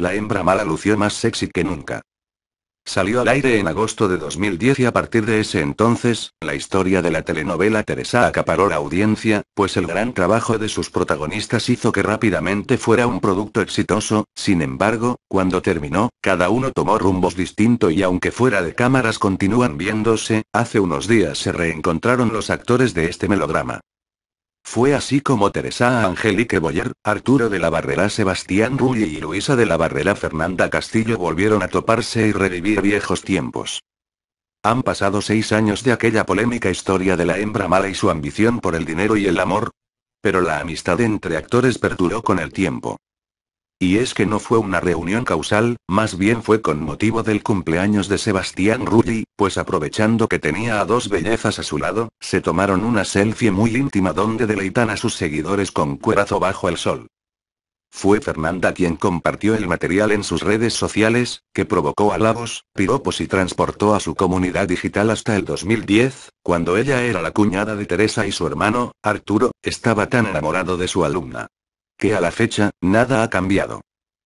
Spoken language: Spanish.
La hembra mala lució más sexy que nunca. Salió al aire en agosto de 2010 y a partir de ese entonces, la historia de la telenovela Teresa acaparó la audiencia, pues el gran trabajo de sus protagonistas hizo que rápidamente fuera un producto exitoso, sin embargo, cuando terminó, cada uno tomó rumbos distintos y aunque fuera de cámaras continúan viéndose, hace unos días se reencontraron los actores de este melodrama. Fue así como Teresa Angélique Boyer, Arturo de la Barrera Sebastián Rulli y Luisa de la Barrera Fernanda Castillo volvieron a toparse y revivir viejos tiempos. Han pasado seis años de aquella polémica historia de la hembra mala y su ambición por el dinero y el amor. Pero la amistad entre actores perduró con el tiempo. Y es que no fue una reunión causal, más bien fue con motivo del cumpleaños de Sebastián Rudy, pues aprovechando que tenía a dos bellezas a su lado, se tomaron una selfie muy íntima donde deleitan a sus seguidores con cuerazo bajo el sol. Fue Fernanda quien compartió el material en sus redes sociales, que provocó alabos, piropos y transportó a su comunidad digital hasta el 2010, cuando ella era la cuñada de Teresa y su hermano, Arturo, estaba tan enamorado de su alumna que a la fecha, nada ha cambiado.